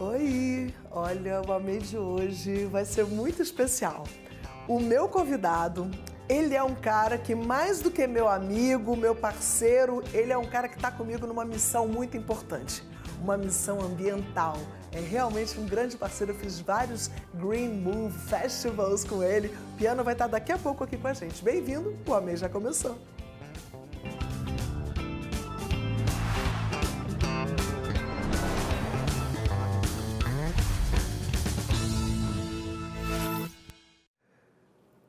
Oi! Olha, o Amei de hoje vai ser muito especial. O meu convidado, ele é um cara que, mais do que meu amigo, meu parceiro, ele é um cara que está comigo numa missão muito importante uma missão ambiental. É realmente um grande parceiro. Eu fiz vários Green Move Festivals com ele. O piano vai estar tá daqui a pouco aqui com a gente. Bem-vindo, o Amei já começou.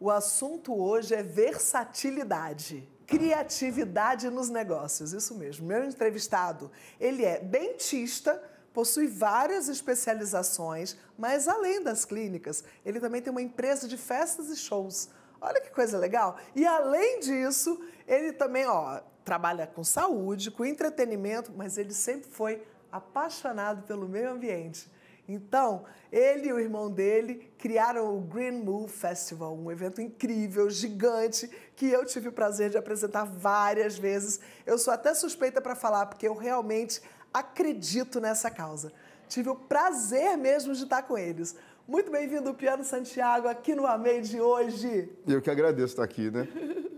O assunto hoje é versatilidade. Criatividade nos negócios, isso mesmo. Meu entrevistado, ele é dentista, possui várias especializações, mas além das clínicas, ele também tem uma empresa de festas e shows. Olha que coisa legal! E além disso, ele também, ó, trabalha com saúde, com entretenimento, mas ele sempre foi apaixonado pelo meio ambiente. Então, ele e o irmão dele criaram o Green Moon Festival, um evento incrível, gigante, que eu tive o prazer de apresentar várias vezes. Eu sou até suspeita para falar, porque eu realmente acredito nessa causa. Tive o prazer mesmo de estar com eles. Muito bem-vindo, Piano Santiago, aqui no Amei de hoje. Eu que agradeço estar aqui, né?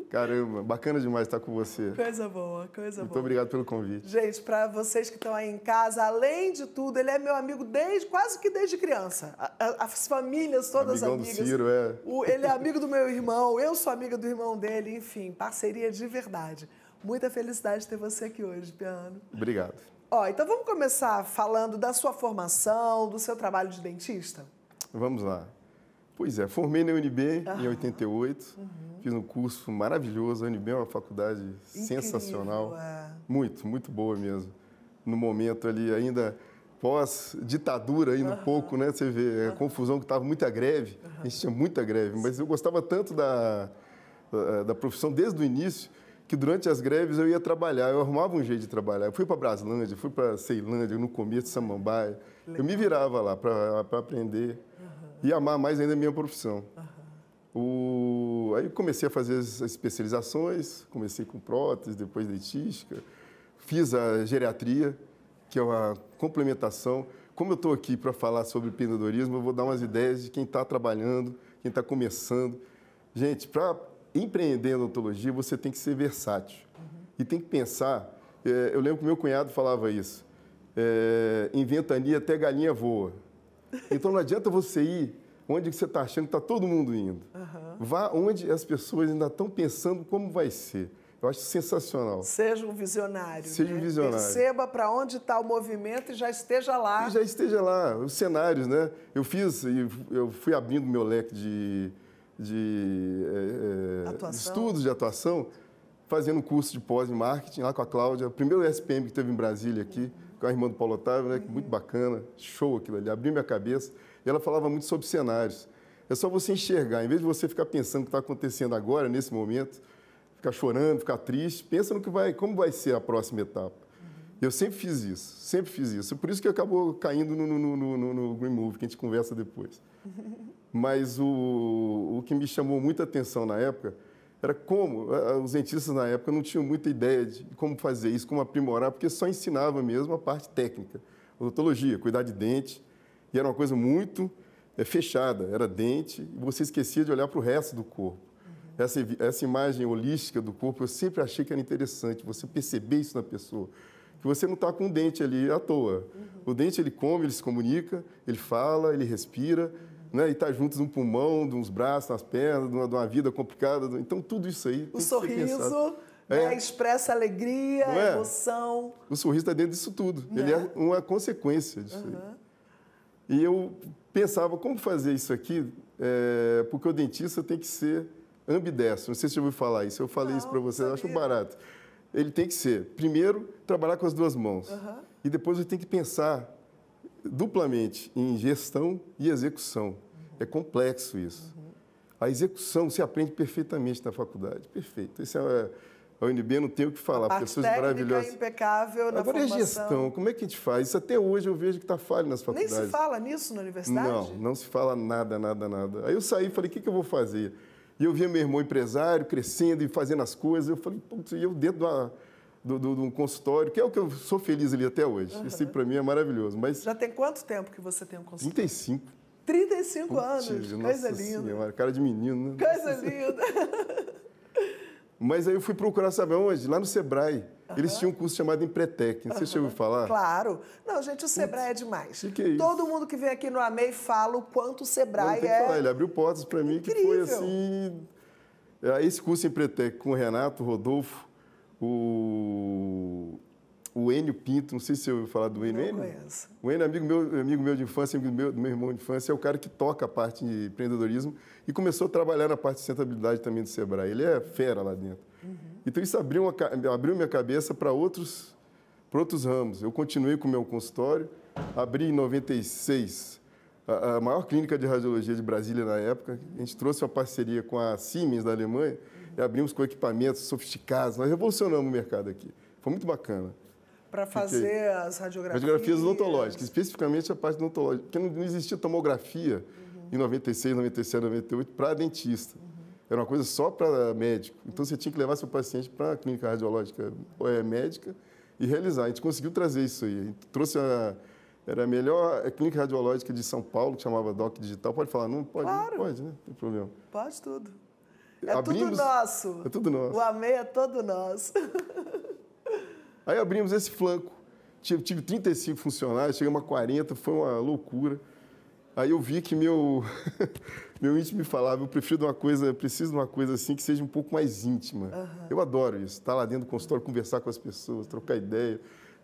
Caramba, bacana demais estar com você. Coisa boa, coisa boa. Muito obrigado pelo convite. Gente, para vocês que estão aí em casa, além de tudo, ele é meu amigo desde quase que desde criança. as famílias todas Amigão amigas. Do Ciro, é. ele é amigo do meu irmão, eu sou amiga do irmão dele, enfim, parceria de verdade. Muita felicidade ter você aqui hoje, Piano. Obrigado. Ó, então vamos começar falando da sua formação, do seu trabalho de dentista? Vamos lá. Pois é, formei na UNB ah, em 88, uhum. fiz um curso maravilhoso. A UNB é uma faculdade Incrível. sensacional. Muito, muito boa mesmo. No momento ali, ainda pós-ditadura, ainda uhum. um pouco, né? Você vê é, a confusão que estava, muita greve. A gente tinha muita greve, mas eu gostava tanto da, da, da profissão desde o início que durante as greves eu ia trabalhar, eu arrumava um jeito de trabalhar. Eu fui para Braslândia, fui para Ceilândia, no começo, Samambaia. Legal. Eu me virava lá para aprender uhum. e amar mais ainda a minha profissão. Uhum. O... Aí comecei a fazer as especializações, comecei com prótese, depois dentística, fiz a geriatria, que é uma complementação. Como eu estou aqui para falar sobre empreendedorismo, eu vou dar umas ideias de quem está trabalhando, quem está começando. Gente, para empreender odontologia, você tem que ser versátil. Uhum. E tem que pensar. Eh, eu lembro que meu cunhado falava isso é, em ventania até galinha voa. Então não adianta você ir onde você está achando que está todo mundo indo. Uhum. Vá onde as pessoas ainda estão pensando como vai ser. Eu acho sensacional. Seja um visionário. Seja né? um visionário. Perceba para onde está o movimento e já esteja lá. E já esteja lá. Os cenários, né? Eu fiz, eu fui abrindo meu leque de, de, é, de é, estudos de atuação, fazendo curso de pós em marketing lá com a Cláudia, o primeiro SPM que teve em Brasília aqui. Uhum com a irmã do Paulo Otávio, né? Muito bacana, show aquilo ali, abriu minha cabeça. E ela falava muito sobre cenários. É só você enxergar, em vez de você ficar pensando o que está acontecendo agora, nesse momento, ficar chorando, ficar triste, pensa no que vai, como vai ser a próxima etapa. Eu sempre fiz isso, sempre fiz isso. Por isso que acabou caindo no, no, no, no Green Move, que a gente conversa depois. Mas o, o que me chamou muita atenção na época era como. Os dentistas na época não tinham muita ideia de como fazer isso, como aprimorar, porque só ensinava mesmo a parte técnica, odontologia, cuidar de dente. E era uma coisa muito é, fechada, era dente, e você esquecia de olhar para o resto do corpo. Uhum. Essa, essa imagem holística do corpo eu sempre achei que era interessante, você perceber isso na pessoa. Que você não está com o dente ali à toa. Uhum. O dente ele come, ele se comunica, ele fala, ele respira uhum né? E estar tá juntos um pulmão, de uns braços, nas pernas, de uma, de uma vida complicada. Né? Então, tudo isso aí. O sorriso. É. É, expressa alegria, é? emoção. O sorriso está dentro disso tudo. Não né? Ele é uma consequência disso uhum. aí. E eu pensava, como fazer isso aqui? É, porque o dentista tem que ser ambidestro. Não sei se você ouviu falar isso. Eu falei não, isso para você, acho barato. Ele tem que ser, primeiro, trabalhar com as duas mãos. Uhum. E depois ele tem que pensar duplamente em gestão e execução. Uhum. É complexo isso. Uhum. A execução se aprende perfeitamente na faculdade, perfeito. Isso é a é UNB não tem o que falar, a pessoas é maravilhosas. É impecável Agora na Agora formação. é gestão, como é que a gente faz? Isso até hoje eu vejo que está falho nas faculdades. Nem se fala nisso na universidade? Não, não se fala nada, nada, nada. Aí eu saí e falei, o que, que eu vou fazer? E eu via meu irmão empresário crescendo e fazendo as coisas. Eu falei, putz, e eu dentro da do, do, do consultório, que é o que eu sou feliz ali até hoje. Uhum. Isso para mim é maravilhoso. Mas Já tem quanto tempo que você tem um consultório? 35. 35 Putz, anos, coisa linda. Senhora, cara de menino, né? Coisa linda. Mas aí eu fui procurar saber onde? Lá no Sebrae. Uhum. Eles tinham um curso chamado Empretec. Não sei se você ouviu falar. Claro. Não, gente, o Sebrae é demais. O que é isso? Todo mundo que vem aqui no AMEI fala o quanto o Sebrae Não, é. Falar. Ele abriu portas para mim Incrível. que foi assim. É, esse curso Empretec com o Renato, Rodolfo, o, o Enio Pinto, não sei se você ouviu falar do Enio. Não conheço. O Enio é amigo meu, amigo meu de infância, amigo do meu, do meu irmão de infância, é o cara que toca a parte de empreendedorismo e começou a trabalhar na parte de sustentabilidade também do Sebrae. Ele é fera lá dentro. Uhum. Então isso abriu, uma, abriu minha cabeça para outros, outros ramos. Eu continuei com o meu consultório, abri em 96 a, a maior clínica de radiologia de Brasília na época. A gente trouxe uma parceria com a Siemens da Alemanha e abrimos com equipamentos sofisticados. Nós revolucionamos o mercado aqui. Foi muito bacana. Para fazer Fiquei. as radiografias? Radiografias odontológicas, especificamente a parte odontológica, porque não existia tomografia uhum. em 96, 97, 98 para dentista. Uhum. Era uma coisa só para médico. Então você tinha que levar seu paciente para a clínica radiológica ou é médica e realizar. A gente conseguiu trazer isso aí. A gente trouxe a, era a melhor é, clínica radiológica de São Paulo, que chamava DOC Digital. Pode falar, não? Pode, claro. pode, né? Não tem problema. Pode tudo. É abrimos, tudo nosso. É tudo nosso. O amei é todo nosso. Aí abrimos esse flanco. Tive, tive 35 funcionários, chegamos a 40, foi uma loucura. Aí eu vi que meu, meu íntimo me falava, eu prefiro uma coisa, preciso de uma coisa assim que seja um pouco mais íntima. Uhum. Eu adoro isso, estar lá dentro do consultório, conversar com as pessoas, trocar ideia,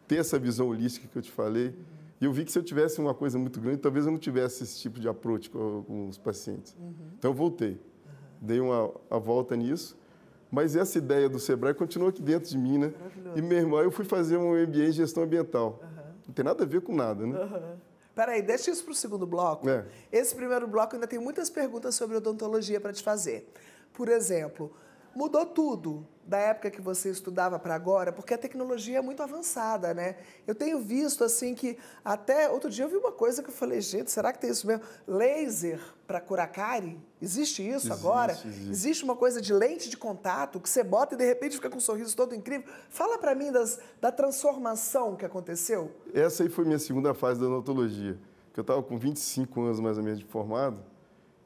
ter essa visão holística que eu te falei. Uhum. E eu vi que se eu tivesse uma coisa muito grande, talvez eu não tivesse esse tipo de approach com, com os pacientes. Uhum. Então eu voltei dei uma a volta nisso. Mas essa ideia do Sebrae continua aqui dentro de mim, né? E meu irmão, eu fui fazer um MBA em gestão ambiental. Uhum. Não tem nada a ver com nada, né? Uhum. Peraí, deixa isso para o segundo bloco. É. Esse primeiro bloco ainda tem muitas perguntas sobre odontologia para te fazer. Por exemplo, Mudou tudo da época que você estudava para agora, porque a tecnologia é muito avançada, né? Eu tenho visto assim que até outro dia eu vi uma coisa que eu falei, gente, será que tem isso mesmo? Laser para curacari? Existe isso existe, agora? Existe. existe. uma coisa de lente de contato que você bota e de repente fica com um sorriso todo incrível? Fala para mim das, da transformação que aconteceu. Essa aí foi minha segunda fase da odontologia, que eu estava com 25 anos mais ou menos de formado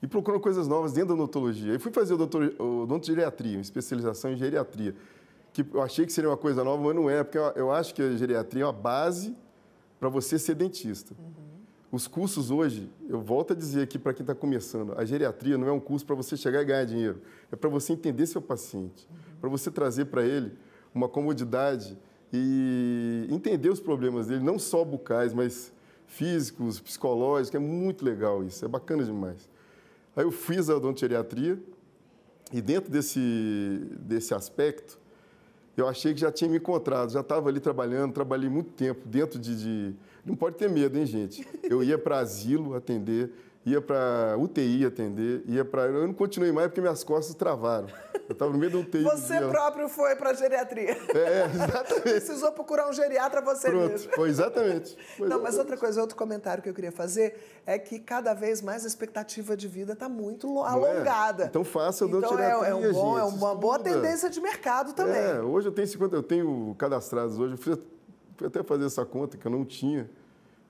e procurando coisas novas dentro da odontologia. E fui fazer o doutor, uma especialização em geriatria, que eu achei que seria uma coisa nova, mas não é, porque eu acho que a geriatria é uma base para você ser dentista. Uhum. Os cursos hoje, eu volto a dizer aqui para quem está começando, a geriatria não é um curso para você chegar e ganhar dinheiro, é para você entender seu paciente, uhum. para você trazer para ele uma comodidade e entender os problemas dele, não só bucais, mas físicos, psicológicos, é muito legal isso, é bacana demais. Aí eu fiz a odontogeriatria e dentro desse, desse aspecto, eu achei que já tinha me encontrado, já estava ali trabalhando, trabalhei muito tempo dentro de, de... Não pode ter medo, hein, gente? Eu ia para asilo atender ia para UTI atender, ia para. Eu não continuei mais porque minhas costas travaram. Eu estava no meio da UTI. Você dia... próprio foi para geriatria. É, é exatamente. Precisou procurar um geriatra você Pronto, mesmo. Foi exatamente. Foi não, exatamente. mas outra coisa, outro comentário que eu queria fazer é que cada vez mais a expectativa de vida está muito é? alongada. É? Então faça eu então, dou então, é, é, um bom, gente, é uma boa tendência de mercado também. É, hoje eu tenho 50, eu tenho cadastrados hoje, eu fui até fazer essa conta que eu não tinha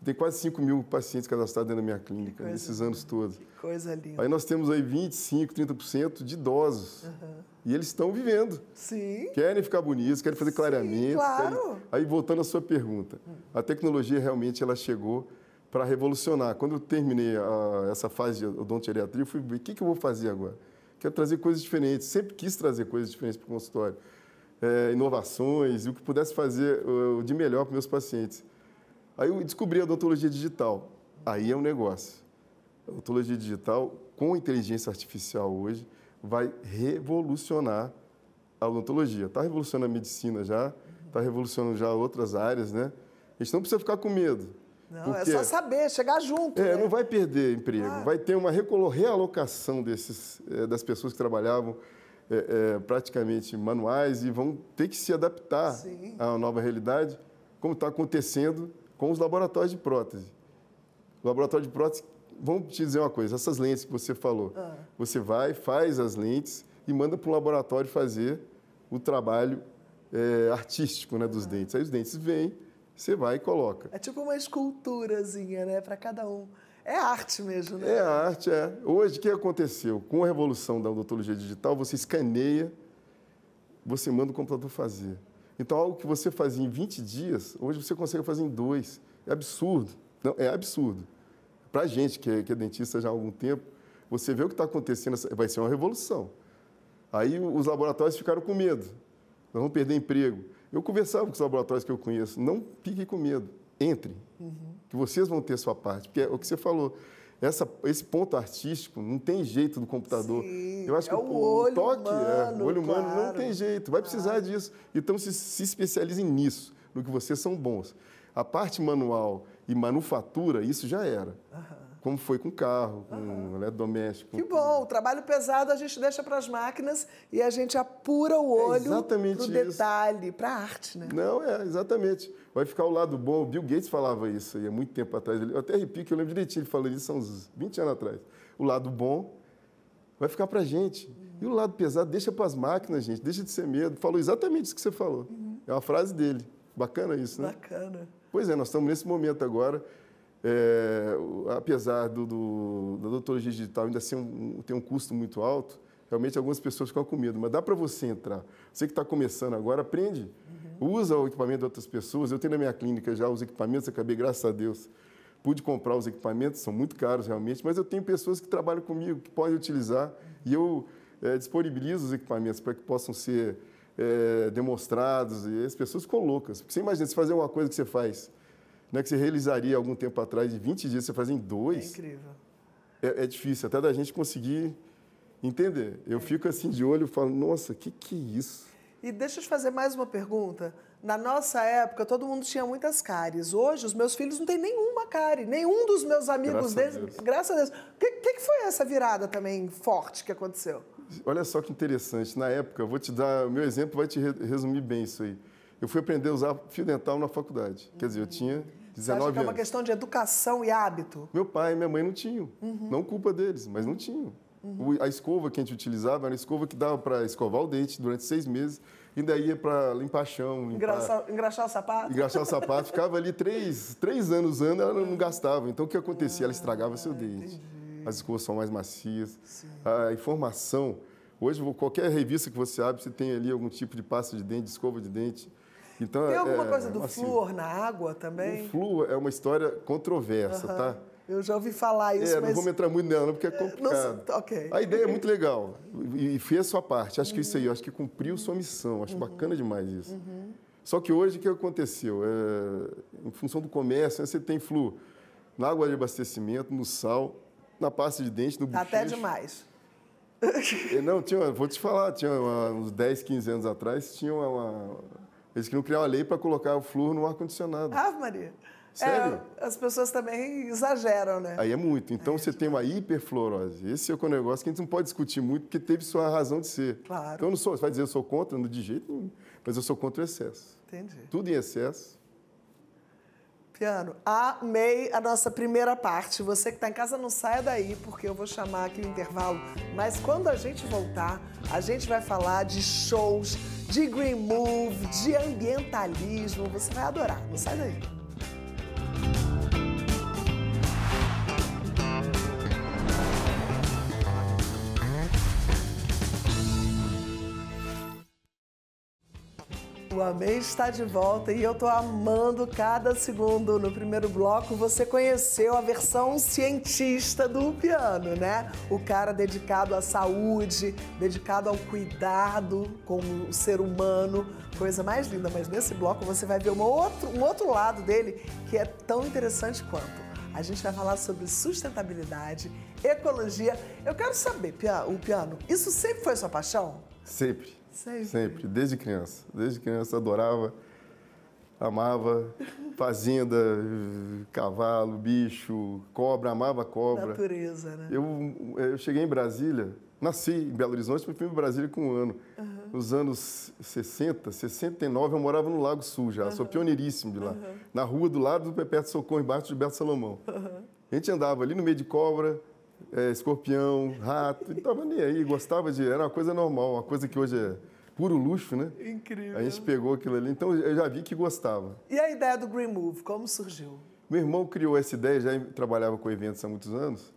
tem quase 5 mil pacientes cadastrados dentro da minha clínica, nesses anos todos. Que coisa linda. Aí nós temos aí 25, 30% de idosos. Uhum. E eles estão vivendo. Sim. Querem ficar bonitos, querem fazer clareamento. claro. Querem... Aí voltando à sua pergunta, hum. a tecnologia realmente ela chegou para revolucionar. Quando eu terminei a, essa fase de odontogeriatria, eu fui ver o que, que eu vou fazer agora. Quero trazer coisas diferentes. Sempre quis trazer coisas diferentes para o consultório. É, inovações e o que pudesse fazer uh, de melhor para meus pacientes. Aí eu descobri a odontologia digital. Aí é um negócio. A odontologia digital, com inteligência artificial hoje, vai revolucionar a odontologia. Está revolucionando a medicina já, está revolucionando já outras áreas, né? A gente não precisa ficar com medo. Não, é porque, é só saber, chegar junto. É, né? não vai perder emprego. Ah. Vai ter uma realocação desses, eh, das pessoas que trabalhavam é, é, praticamente manuais e vão ter que se adaptar Sim. à nova realidade, como está acontecendo com os laboratórios de prótese. O laboratório de prótese, vamos te dizer uma coisa, essas lentes que você falou, ah. você vai, faz as lentes e manda para o laboratório fazer o trabalho é, artístico né, dos ah. dentes. Aí os dentes vêm, você vai e coloca. É tipo uma esculturazinha, né, para cada um. É arte mesmo, né? É arte, é. Hoje, o que aconteceu? Com a revolução da odontologia digital, você escaneia, você manda o computador fazer. Então, algo que você fazia em 20 dias, hoje você consegue fazer em dois. É absurdo. Não, é absurdo. Para a gente, que é, que é, dentista já há algum tempo, você vê o que está acontecendo, vai ser uma revolução. Aí os laboratórios ficaram com medo. Nós vamos perder emprego. Eu conversava com os laboratórios que eu conheço. Não fiquem com medo. entrem Uhum. Que vocês vão ter sua parte. Porque é o que você falou essa, esse ponto artístico não tem jeito do computador. Sim, eu acho é que o, o toque, humano, é, o olho claro. É, humano não tem jeito, vai precisar disso. Então se, se especializem nisso, no que vocês são bons. A parte manual e manufatura, isso já era. Aham como foi com carro, com uhum. eletrodoméstico. Que bom, o trabalho pesado a gente deixa para as máquinas e a gente apura o é olho é o detalhe, para a arte, né? Não, é, exatamente. Vai ficar o lado bom. O Bill Gates falava isso aí há muito tempo atrás. Eu até arrepio que eu lembro direitinho, ele falou isso há uns 20 anos atrás. O lado bom vai ficar para a gente. Uhum. E o lado pesado deixa para as máquinas, gente, deixa de ser medo. Falou exatamente isso que você falou. Uhum. É uma frase dele. Bacana isso, né? Bacana. Pois é, nós estamos nesse momento agora é, apesar do, do, da odontologia digital ainda ser um, ter um custo muito alto, realmente algumas pessoas ficam com medo, mas dá para você entrar. Você que está começando agora, aprende. Uhum. Usa o equipamento de outras pessoas. Eu tenho na minha clínica já os equipamentos, acabei, graças a Deus, pude comprar os equipamentos, são muito caros realmente, mas eu tenho pessoas que trabalham comigo, que podem utilizar, uhum. e eu é, disponibilizo os equipamentos para que possam ser é, demonstrados, e as pessoas ficam loucas. Porque você imagina, se fazer uma coisa que você faz né, que você realizaria algum tempo atrás, de 20 dias, você faz em dois. É incrível. É, é difícil, até da gente conseguir entender. Eu é. fico assim de olho e falo, nossa, que que é isso? E deixa eu te fazer mais uma pergunta. Na nossa época, todo mundo tinha muitas cáries. Hoje, os meus filhos não têm nenhuma cárie. Nenhum dos meus amigos Graças deles. A Graças a Deus. O que, que, foi essa virada também forte que aconteceu? Olha só que interessante. Na época, eu vou te dar. O meu exemplo vai te resumir bem isso aí. Eu fui aprender a usar fio dental na faculdade. Quer dizer, eu tinha 19 anos. Que é uma questão de educação e hábito. Meu pai e minha mãe não tinham. Uhum. Não culpa deles, mas não tinham. Uhum. A escova que a gente utilizava era uma escova que dava para escovar o dente durante seis meses e daí ia para limpar chão. Limpar, engraxar, engraxar o sapato? Engraxar o sapato. Ficava ali três, três anos usando, ela não uhum. gastava. Então o que acontecia? Ela estragava seu ah, dente. Entendi. As escovas são mais macias. Sim. A informação. Hoje, qualquer revista que você abre, você tem ali algum tipo de pasta de dente, de escova de dente. Então, Tem é, alguma é, coisa do assim, flúor na água também? O flúor é uma história controversa, uhum. tá? Eu já ouvi falar isso, é, mas... não vou entrar muito nela, porque é, é complicado. Não, tá, okay. A ideia é muito legal e fez a sua parte. Acho uhum. que isso aí, acho que cumpriu sua missão. Acho uhum. bacana demais isso. Uhum. Só que hoje, o que aconteceu? É, em função do comércio, né, você tem flúor na água de abastecimento, no sal, na pasta de dente, no tá bochecho. Até demais. É, não, tinha, vou te falar, tinha uma, uns 10, 15 anos atrás, tinha uma eles queriam criar uma lei para colocar o flúor no ar-condicionado. Ah, Maria. Sério? É, as pessoas também exageram, né? Aí é muito. Então é, você tipo... tem uma hiperfluorose. Esse é, é o negócio que a gente não pode discutir muito porque teve sua razão de ser. Claro. Então eu não sou, você vai dizer eu sou contra, não de jeito nenhum, mas eu sou contra o excesso. Entendi. Tudo em excesso. Piano, amei a nossa primeira parte. Você que está em casa não saia daí, porque eu vou chamar aqui o intervalo. Mas quando a gente voltar, a gente vai falar de shows de green move, de ambientalismo. Você vai adorar, não sai daí. Paulo Amei está de volta e eu estou amando cada segundo. No primeiro bloco você conheceu a versão cientista do piano, né? O cara dedicado à saúde, dedicado ao cuidado com o ser humano, coisa mais linda. Mas nesse bloco você vai ver outro, um outro lado dele que é tão interessante quanto. A gente vai falar sobre sustentabilidade, ecologia. Eu quero saber, o piano, isso sempre foi sua paixão? Sempre. Sempre. Sempre, desde criança. Desde criança adorava, amava fazenda, cavalo, bicho, cobra, amava cobra. Natureza, né? Eu, eu cheguei em Brasília, nasci em Belo Horizonte, mas fui para Brasília com um ano. Uhum. Nos anos 60, 69, eu morava no Lago Sul já, uhum. sou pioneiríssimo de lá. Uhum. Na rua do lado do Pepe de Socorro, embaixo de Beto Salomão. A gente andava ali no meio de cobra, é, escorpião, rato, não estava nem aí, gostava de. Era uma coisa normal, uma coisa que hoje é puro luxo, né? Incrível. A gente pegou aquilo ali, então eu já vi que gostava. E a ideia do Green Move, como surgiu? Meu irmão criou essa ideia, já trabalhava com eventos há muitos anos,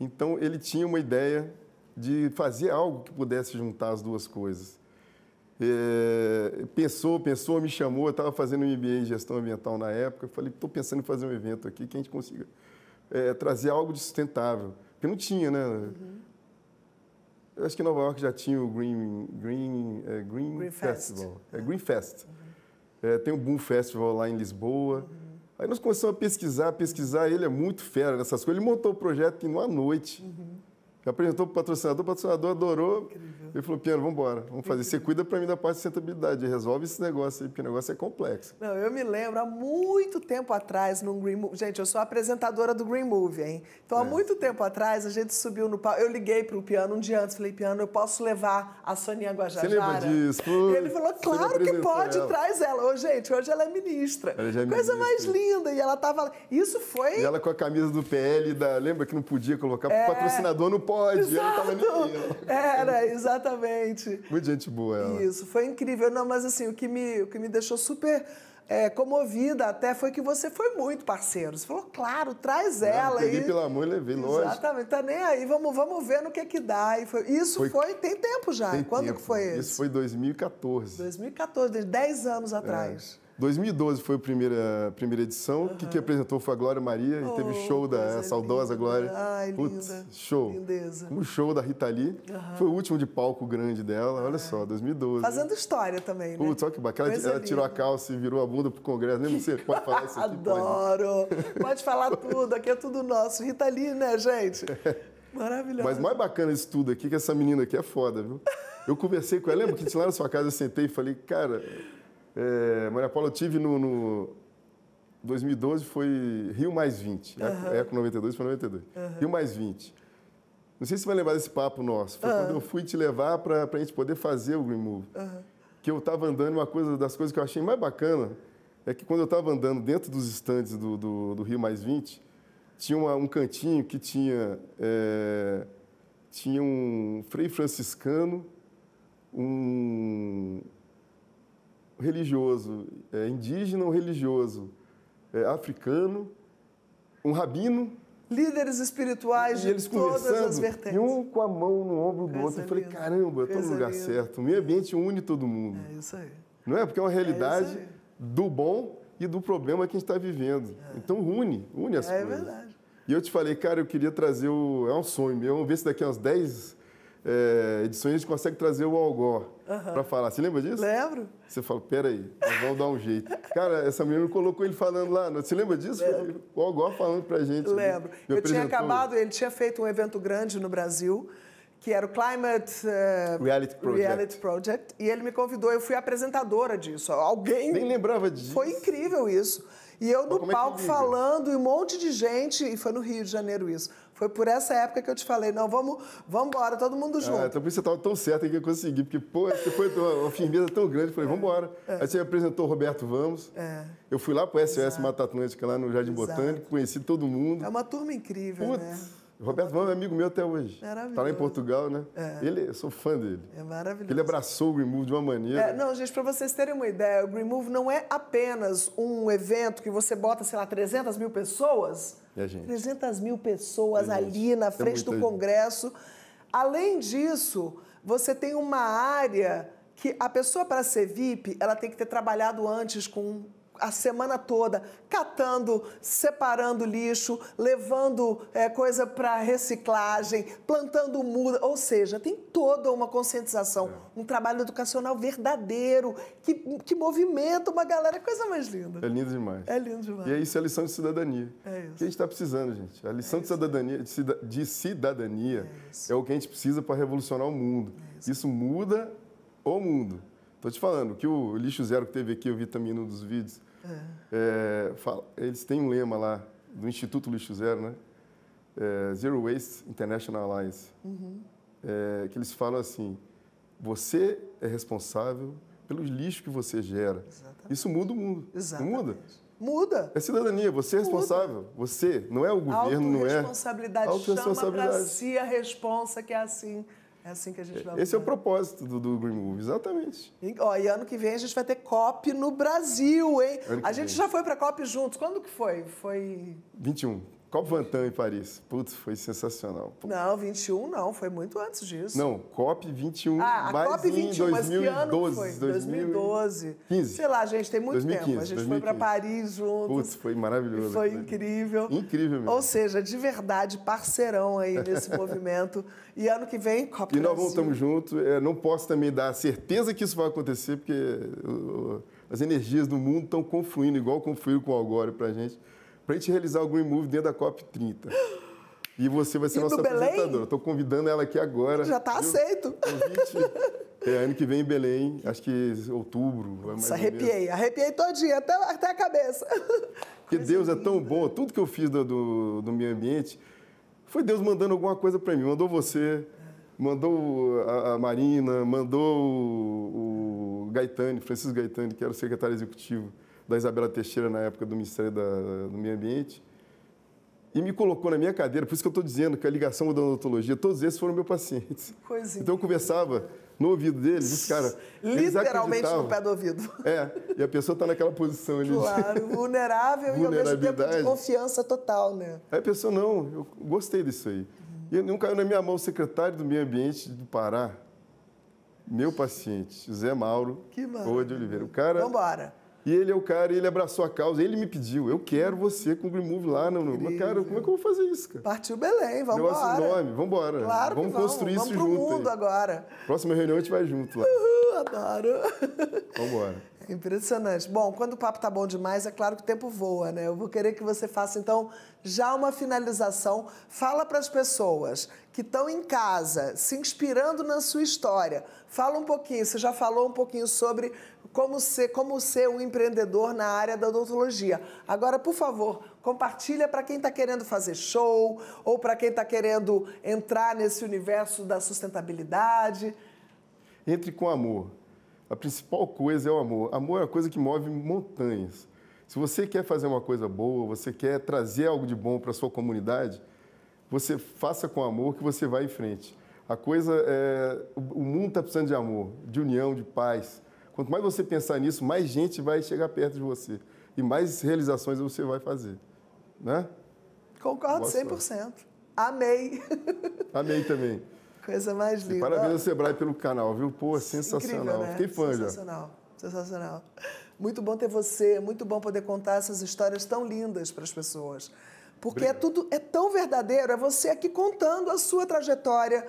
então ele tinha uma ideia de fazer algo que pudesse juntar as duas coisas. É, pensou, pensou, me chamou, eu estava fazendo um MBA em gestão ambiental na época, eu falei, estou pensando em fazer um evento aqui que a gente consiga é, trazer algo de sustentável. Porque não tinha, né? Uhum. Eu acho que em Nova York já tinha o Green, Green, é, Green, Green, Festival. Fest. É, uhum. Green Fest. Uhum. É, tem o Boom Festival lá em Lisboa. Uhum. Aí nós começamos a pesquisar, pesquisar. Ele é muito fera nessas coisas. Ele montou o projeto em uma noite. Uhum apresentou para o patrocinador, o patrocinador adorou Incrível. e falou, Piano, vamos embora, vamos fazer. Você cuida para mim da parte de sustentabilidade, resolve esse negócio aí, porque o negócio é complexo. Não, eu me lembro, há muito tempo atrás, no Green Movie, gente, eu sou apresentadora do Green Movie, hein? Então, é. há muito tempo atrás, a gente subiu no palco, eu liguei para o Piano um dia antes, falei, Piano, eu posso levar a Soninha Guajajara? Você lembra disso? E ele falou, claro que pode, ela. traz ela. Ô, gente, hoje ela é ministra. Ela é Coisa ministra. mais linda, e ela estava... Isso foi... E ela com a camisa do PL, da... lembra que não podia colocar, é... patrocinador não pode pode. Exato. Ele tava nem Era, exatamente. Muito gente boa ela. Isso, foi incrível. Não, mas assim, o que me, o que me deixou super é, comovida até foi que você foi muito parceiro. Você falou, claro, traz Não, ela. Peguei e... pelo amor e levei, lógico. Exatamente, tá nem aí, vamos, vamos ver no que é que dá. E foi... Isso foi... foi... tem tempo já. Tem Quando tempo. que foi isso? Isso foi 2014. 2014, 10 anos é. atrás. É. 2012 foi a primeira, primeira edição, uhum. que, que apresentou foi a Glória Maria e teve oh, show da saudosa linda. Glória. Ai, Putz, linda. Show. Lindeza. Um show da Rita Lee. Foi o último de palco grande dela, olha só, 2012. Fazendo né? história também, né? Putz, olha que bacana. ela, ela tirou a calça e virou a bunda pro congresso. Nem você pode falar isso aqui. Adoro. Pode, pode falar tudo, aqui é tudo nosso. Rita Lee, né, gente? Maravilhoso. Mas mais bacana isso tudo aqui, que essa menina aqui é foda, viu? Eu conversei com ela, lembra que a gente lá na sua casa, eu sentei e falei, cara... É, Maria Paula, eu tive no, no 2012 foi Rio mais 20. Uhum. -huh. Eco 92 foi 92. Rio mais 20. Não sei se vai lembrar desse papo nosso. Foi ah. quando eu fui te levar para a gente poder fazer o Green Move. Que eu estava andando, uma coisa das coisas que eu achei mais bacana é que quando eu estava andando dentro dos estandes do, do, do Rio mais 20, tinha uma, um cantinho que tinha, é, tinha um frei franciscano, um religioso, é, indígena ou religioso, é, africano, um rabino. Líderes espirituais de eles todas as vertentes. E um com a mão no ombro do outro. Eu falei, caramba, eu estou no lugar certo. O meio ambiente une todo mundo. É isso aí. Não é? Porque é uma é realidade é do bom e do problema que a gente está vivendo. É. Então une, une as é coisas. É verdade. E eu te falei, cara, eu queria trazer o. É um sonho meu. Vamos ver se daqui a uns 10, é, edições, a gente consegue trazer o Algó uhum. para falar. Você lembra disso? Lembro. Você falou, peraí, nós vamos dar um jeito. Cara, essa menina colocou ele falando lá. Você lembra disso? Lembro. O Algó falando pra gente. Né? Lembro. Eu tinha acabado, ele tinha feito um evento grande no Brasil, que era o Climate uh, Reality, Project. Reality, Project. E ele me convidou, eu fui apresentadora disso. Alguém. Nem lembrava disso. Foi incrível isso. E eu no é é palco é falando e um monte de gente, e foi no Rio de Janeiro isso. Foi por essa época que eu te falei, não, vamos, vamos embora, todo mundo é, junto. Ah, então por isso você estava tão certa que eu consegui, porque pô, foi uma, firmeza tão grande, eu falei, vamos embora. É. Aí você apresentou o Roberto Vamos. É. Eu fui lá para o SOS Mata Atlântica, lá no Jardim Exato. Botânico, conheci todo mundo. É uma turma incrível, Putz. né? Roberto vamos, é amigo meu até hoje. Maravilhoso. Tá lá em Portugal, né? É. Ele, eu sou fã dele. É maravilhoso. Ele abraçou o Green Move de uma maneira. É, não, gente, para vocês terem uma ideia, o Green Move não é apenas um evento que você bota, sei lá, 300 mil pessoas. É, gente. 300 mil pessoas é, ali na é frente do Congresso. Gente. Além disso, você tem uma área que a pessoa, para ser VIP, ela tem que ter trabalhado antes com a semana toda catando, separando lixo, levando é, coisa para reciclagem, plantando muda. Ou seja, tem toda uma conscientização, é. um trabalho educacional verdadeiro que, que movimenta uma galera. É coisa mais linda. É lindo demais. É lindo demais. E é isso, a é lição de cidadania. É isso. que a gente está precisando, gente. É a lição é de cidadania, de, cida, de cidadania é, é, o que a gente precisa para revolucionar o mundo. Isso. isso muda o mundo. Estou te falando que o lixo zero que teve aqui, eu vi também num dos vídeos, é. Fala, eles têm um lema lá do Instituto Lixo Zero, né? É, Zero Waste International Alliance, uhum. É, que eles falam assim: você é responsável pelo lixo que você gera. Exatamente. Isso muda o mundo. Exatamente. Não muda? Muda. É cidadania, você é responsável. Você, não é o governo, não é. Autoresponsabilidade, chama para si a responsa que é assim é assim que a gente é, vai. Esse é o propósito do, do Green Move, exatamente. E, ó, e ano que vem a gente vai ter COP no Brasil, hein? A gente vem. já foi para COP juntos. Quando que foi? Foi. 21. COP21 em Paris. Putz, foi sensacional. Putz. Não, 21 não, foi muito antes disso. Não, COP21 ah, mais COP 21, em 2012. Mas que ano foi? 2012. 15. Sei lá, gente, tem muito 2015, tempo. A gente 2015. foi para Paris juntos. Putz, foi maravilhoso. Foi incrível. Incrível mesmo. Ou seja, de verdade, parceirão aí nesse movimento. E ano que vem, COP E nós voltamos juntos. É, não posso também dar certeza que isso vai acontecer, porque as energias do mundo estão confluindo, igual confluíram com o Algório para a gente para a gente realizar o Green Move dentro da COP30. E você vai ser e nossa apresentadora. Estou convidando ela aqui agora. Já está aceito. Convite. É, ano que vem em Belém, acho que outubro. É mais arrepiei, arrepiei todinha, até, até a cabeça. Porque Coisa Deus linda. é tão bom, tudo que eu fiz do, do, do meio ambiente, foi Deus mandando alguma coisa para mim. Mandou você, mandou a, a Marina, mandou o, o Gaetani, Francisco Gaetani, que era o secretário executivo da Isabela Teixeira na época do Ministério da, do Meio Ambiente, e me colocou na minha cadeira. Por isso que eu estou dizendo que a ligação da odontologia, todos esses foram meus pacientes. Coisinha. Então eu conversava no ouvido deles, disse, cara. Literalmente no pé do ouvido. É, e a pessoa está naquela posição ali. Claro, vulnerável e ao mesmo tempo de confiança total, né? Aí a pessoa, não, eu gostei disso aí. E não caiu na minha mão o secretário do Meio Ambiente do Pará, meu paciente, José Mauro. Que maravilha. de Oliveira. O cara. Vambora. E ele é o cara, ele abraçou a causa, ele me pediu, eu quero você com o Green Move lá. não, Mas, cara, como é que eu vou fazer isso, cara? Partiu Belém, vamos embora. Negócio enorme, vamos embora. Claro vamos. Vamos construir vamos isso junto. Vamos mundo aí. agora. Próxima reunião a gente vai junto lá. Uhul, adoro. Vamos embora. Impressionante. Bom, quando o papo tá bom demais, é claro que o tempo voa, né? Eu vou querer que você faça então já uma finalização. Fala para as pessoas que estão em casa, se inspirando na sua história. Fala um pouquinho, você já falou um pouquinho sobre como ser, como ser um empreendedor na área da odontologia. Agora, por favor, compartilha para quem está querendo fazer show ou para quem está querendo entrar nesse universo da sustentabilidade. Entre com amor a principal coisa é o amor. Amor é a coisa que move montanhas. Se você quer fazer uma coisa boa, você quer trazer algo de bom para sua comunidade, você faça com amor que você vai em frente. A coisa é, o mundo está precisando de amor, de união, de paz. Quanto mais você pensar nisso, mais gente vai chegar perto de você e mais realizações você vai fazer, né? Concordo Boa 100%. Sorte. Amei. Amei também. Coisa mais linda. E parabéns ao Sebrae pelo canal, viu? Pô, sensacional. Incrível, né? Fiquei fã sensacional. já. Sensacional. sensacional. Muito bom ter você, muito bom poder contar essas histórias tão lindas para as pessoas. Porque é Obrigado. é tudo é tão verdadeiro, é você aqui contando a sua trajetória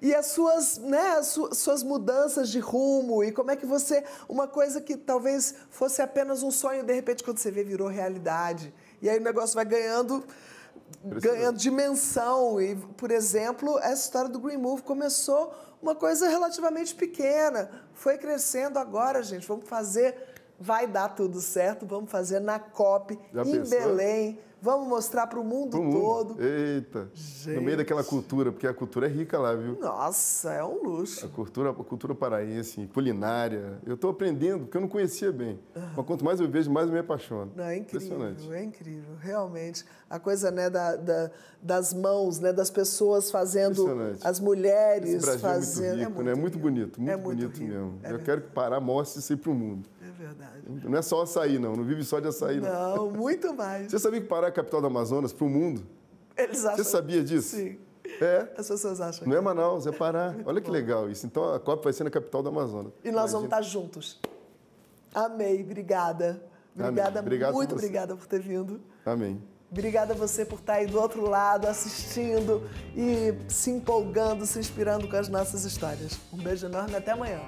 e as suas, né, as suas mudanças de rumo e como é que você uma coisa que talvez fosse apenas um sonho de repente quando você vê virou realidade. E aí o negócio vai ganhando Precisa. ganhando dimensão. E, por exemplo, essa história do Green Move começou uma coisa relativamente pequena, foi crescendo agora, gente. Vamos fazer, vai dar tudo certo, vamos fazer na COP, Já em pensou? Belém. Vamos mostrar para o mundo, todo. Eita! Gente. No meio daquela cultura, porque a cultura é rica lá, viu? Nossa, é um luxo. A cultura, a cultura paraense, culinária. Eu estou aprendendo, porque eu não conhecia bem. Ah. Mas quanto mais eu vejo, mais eu me apaixono. Não, é incrível, é incrível, realmente. A coisa né, da, da, das mãos, né, das pessoas fazendo, as mulheres é fazendo. É, né? é muito, rico, é muito, né? muito bonito, muito, é muito bonito rico. mesmo. É eu verdade. quero que Pará mostre isso aí para o mundo verdade. Não é só açaí, não. Não vive só de açaí, não. Não, muito mais. Você sabia que Pará é a capital do Amazonas para o mundo? Eles acham. Você sabia disso? Sim. É. As pessoas acham. Não é Manaus, é Pará. Muito Olha que bom. legal isso. Então a COP vai ser na capital do Amazonas. E nós Imagina. vamos estar juntos. Amei, obrigada. Obrigada, Amém. muito obrigada por ter vindo. Amém. Obrigada a você por estar aí do outro lado, assistindo e se empolgando, se inspirando com as nossas histórias. Um beijo enorme e até amanhã.